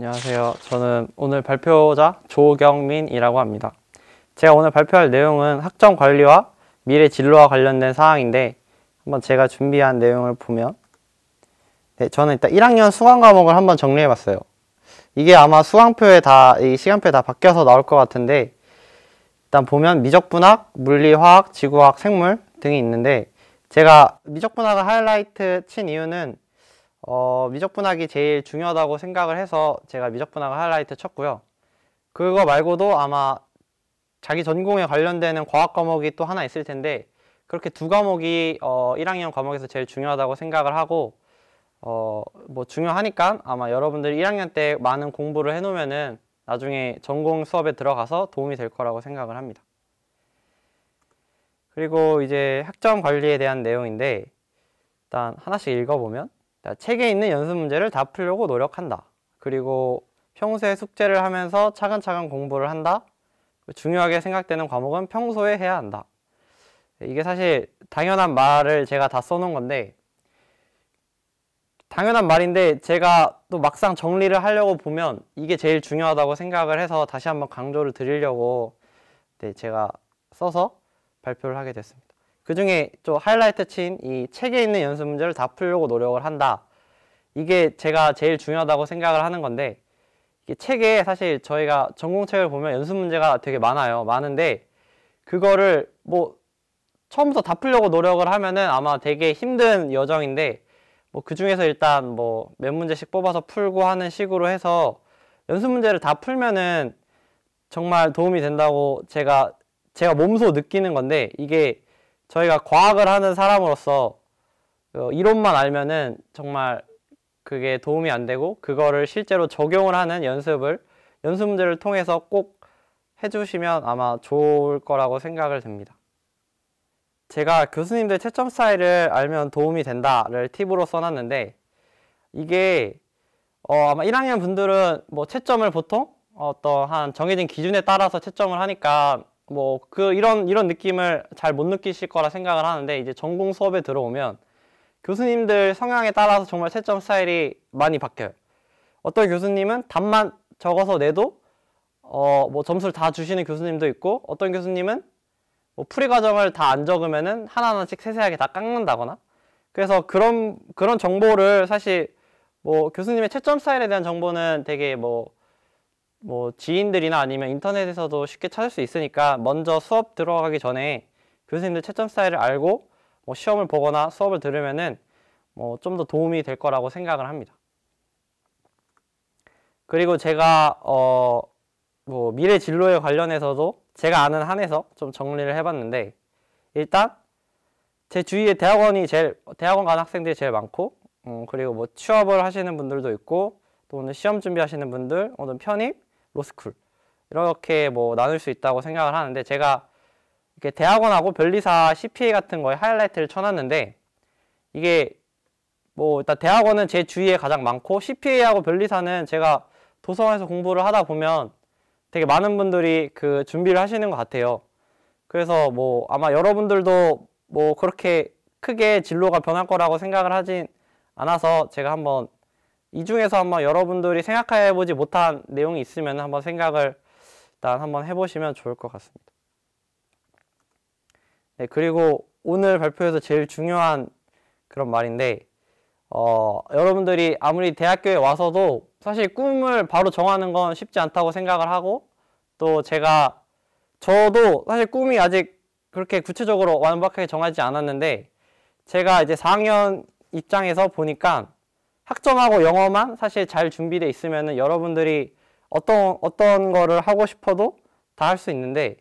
안녕하세요. 저는 오늘 발표자 조경민이라고 합니다. 제가 오늘 발표할 내용은 학점 관리와 미래 진로와 관련된 사항인데 한번 제가 준비한 내용을 보면 네, 저는 일단 1학년 수강 과목을 한번 정리해봤어요. 이게 아마 수강표에 다, 이 시간표에 다 바뀌어서 나올 것 같은데 일단 보면 미적분학, 물리화학, 지구학, 생물 등이 있는데 제가 미적분학을 하이라이트 친 이유는 어, 미적분학이 제일 중요하다고 생각을 해서 제가 미적분학을 하이라이트 쳤고요. 그거 말고도 아마 자기 전공에 관련되는 과학 과목이 또 하나 있을 텐데 그렇게 두 과목이 어, 1학년 과목에서 제일 중요하다고 생각을 하고 어, 뭐 중요하니까 아마 여러분들이 1학년 때 많은 공부를 해놓으면 나중에 전공 수업에 들어가서 도움이 될 거라고 생각을 합니다. 그리고 이제 학점 관리에 대한 내용인데 일단 하나씩 읽어보면 자, 책에 있는 연습 문제를 다 풀려고 노력한다. 그리고 평소에 숙제를 하면서 차근차근 공부를 한다. 중요하게 생각되는 과목은 평소에 해야 한다. 이게 사실 당연한 말을 제가 다 써놓은 건데 당연한 말인데 제가 또 막상 정리를 하려고 보면 이게 제일 중요하다고 생각을 해서 다시 한번 강조를 드리려고 네, 제가 써서 발표를 하게 됐습니다. 그 중에 좀 하이라이트 친 이 책에 있는 연습 문제를 다 풀려고 노력을 한다. 이게 제가 제일 중요하다고 생각을 하는 건데 책에 사실 저희가 전공책을 보면 연습 문제가 되게 많아요. 많은데 그거를 뭐 처음부터 다 풀려고 노력을 하면은 아마 되게 힘든 여정인데 뭐그 중에서 일단 뭐 몇 문제씩 뽑아서 풀고 하는 식으로 해서 연습 문제를 다 풀면은 정말 도움이 된다고 제가 제가 몸소 느끼는 건데 이게 저희가 과학을 하는 사람으로서 어, 이론만 알면은 정말 그게 도움이 안 되고 그거를 실제로 적용을 하는 연습을 연습 문제를 통해서 꼭 해주시면 아마 좋을 거라고 생각을 됩니다. 제가 교수님들 채점 스타일을 알면 도움이 된다를 팁으로 써놨는데 이게 어 아마 1학년 분들은 뭐 채점을 보통 어떤 한 정해진 기준에 따라서 채점을 하니까 뭐그 이런 이런 느낌을 잘 못 느끼실 거라 생각을 하는데 이제 전공 수업에 들어오면 교수님들 성향에 따라서 정말 채점 스타일이 많이 바뀌어요. 어떤 교수님은 답만 적어서 내도 어 뭐 점수를 다 주시는 교수님도 있고 어떤 교수님은 뭐 풀이 과정을 다 안 적으면은 하나하나씩 세세하게 다 깎는다거나 그래서 그런 그런 정보를 사실 뭐 교수님의 채점 스타일에 대한 정보는 되게 뭐뭐 지인들이나 아니면 인터넷에서도 쉽게 찾을 수 있으니까 먼저 수업 들어가기 전에 교수님들 채점 스타일을 알고 뭐 시험을 보거나 수업을 들으면은 뭐 좀 더 도움이 될 거라고 생각을 합니다. 그리고 제가 어 뭐 미래 진로에 관련해서도 제가 아는 한에서 좀 정리를 해봤는데 일단 제 주위에 대학원이 제일 대학원 가는 학생들이 제일 많고 음, 그리고 뭐 취업을 하시는 분들도 있고 또 오늘 시험 준비하시는 분들 오늘 편입 로스쿨 이렇게 뭐 나눌 수 있다고 생각을 하는데 제가 이렇게 대학원하고 변리사 CPA 같은 거에 하이라이트를 쳐놨는데 이게 뭐 일단 대학원은 제 주위에 가장 많고 CPA하고 변리사는 제가 도서관에서 공부를 하다 보면 되게 많은 분들이 그 준비를 하시는 것 같아요. 그래서 뭐 아마 여러분들도 뭐 그렇게 크게 진로가 변할 거라고 생각을 하진 않아서 제가 한번 이 중에서 한번 여러분들이 생각해보지 못한 내용이 있으면 한번 생각을 일단 한번 해보시면 좋을 것 같습니다. 네, 그리고 오늘 발표에서 제일 중요한 그런 말인데 어, 여러분들이 아무리 대학교에 와서도 사실 꿈을 바로 정하는 건 쉽지 않다고 생각을 하고 또 제가 저도 사실 꿈이 아직 그렇게 구체적으로 완벽하게 정하지 않았는데 제가 이제 4학년 입장에서 보니까 학점하고 영어만 사실 잘준비되어 있으면 여러분들이 어떤 어떤 거를 하고 싶어도 다 할 수 있는데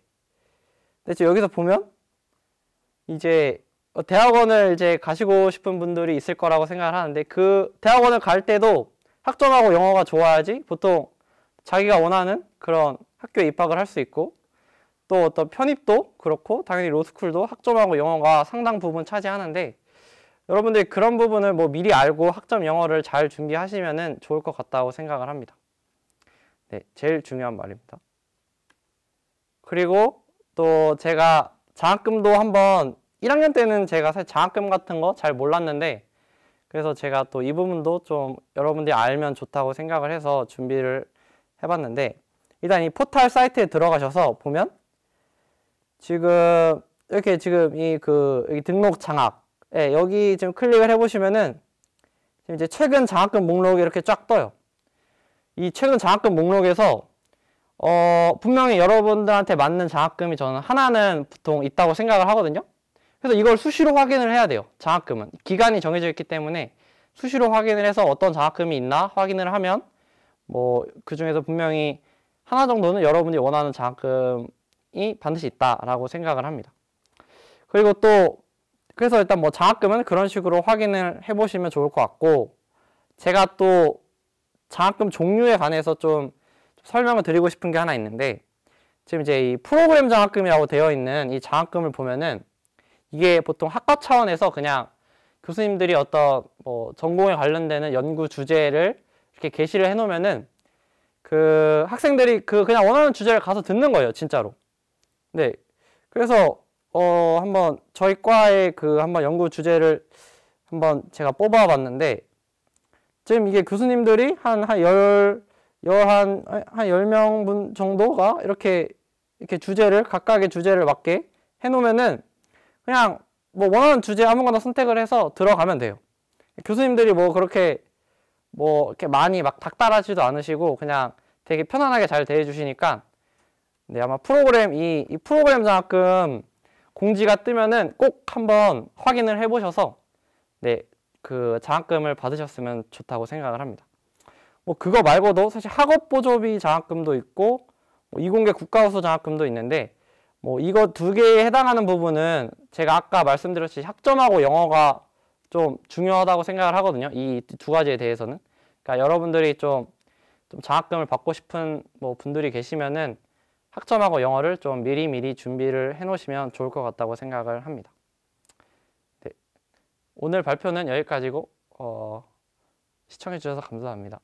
근데 여기서 보면 이제 대학원을 이제 가시고 싶은 분들이 있을 거라고 생각을 하는데 그 대학원을 갈 때도 학점하고 영어가 좋아야지 보통 자기가 원하는 그런 학교에 입학을 할 수 있고 또 어떤 편입도 그렇고 당연히 로스쿨도 학점하고 영어가 상당 부분 차지하는데 여러분들이 그런 부분을 뭐 미리 알고 학점 영어를 잘 준비하시면 좋을 것 같다고 생각을 합니다. 네, 제일 중요한 말입니다. 그리고 또 제가 장학금도 한번 1학년 때는 제가 사실 장학금 같은 거 잘 몰랐는데 그래서 제가 또 이 부분도 좀 여러분들이 알면 좋다고 생각을 해서 준비를 해봤는데 일단 이 포털 사이트에 들어가셔서 보면 지금 이렇게 지금 이그 등록 장학 예, 여기 지금 클릭을 해보시면은 지금 이제 최근 장학금 목록이 이렇게 쫙 떠요. 이 최근 장학금 목록에서 어, 분명히 여러분들한테 맞는 장학금이 저는 하나는 보통 있다고 생각을 하거든요. 그래서 이걸 수시로 확인을 해야 돼요. 장학금은 기간이 정해져 있기 때문에 수시로 확인을 해서 어떤 장학금이 있나 확인을 하면 뭐 그 중에서 분명히 하나 정도는 여러분이 원하는 장학금이 반드시 있다라고 생각을 합니다. 그리고 또 그래서 일단 뭐 장학금은 그런 식으로 확인을 해보시면 좋을 것 같고 제가 또 장학금 종류에 관해서 좀 설명을 드리고 싶은 게 하나 있는데 지금 이제 이 프로그램 장학금이라고 되어 있는 이 장학금을 보면은 이게 보통 학과 차원에서 그냥 교수님들이 어떤 뭐 전공에 관련되는 연구 주제를 이렇게 게시를 해놓으면은 그 학생들이 그 그냥 원하는 주제를 가서 듣는 거예요 진짜로 네 그래서 어 한번 저희 과의 그 한번 연구 주제를 한번 제가 뽑아봤는데 지금 이게 교수님들이 한 한열열한한 열명분 정도가 이렇게 이렇게 주제를 각각의 주제를 맞게 해놓으면은 그냥 뭐 원하는 주제 아무거나 선택을 해서 들어가면 돼요. 교수님들이 뭐 그렇게 뭐 이렇게 많이 막 닥달하지도 않으시고 그냥 되게 편안하게 잘 대해주시니까 네 아마 프로그램 이, 이 프로그램 장학금 공지가 뜨면은 꼭 한번 확인을 해보셔서 네, 그 장학금을 받으셨으면 좋다고 생각을 합니다. 뭐 그거 말고도 사실 학업 보조비 장학금도 있고 뭐 이공계 국가우수 장학금도 있는데 뭐 이거 두 개에 해당하는 부분은 제가 아까 말씀드렸듯이 학점하고 영어가 좀 중요하다고 생각을 하거든요. 이 두 가지에 대해서는. 그러니까 여러분들이 좀, 좀 장학금을 받고 싶은 뭐 분들이 계시면은 학점하고 영어를 좀 미리미리 준비를 해놓으시면 좋을 것 같다고 생각을 합니다. 네. 오늘 발표는 여기까지고 어, 시청해주셔서 감사합니다.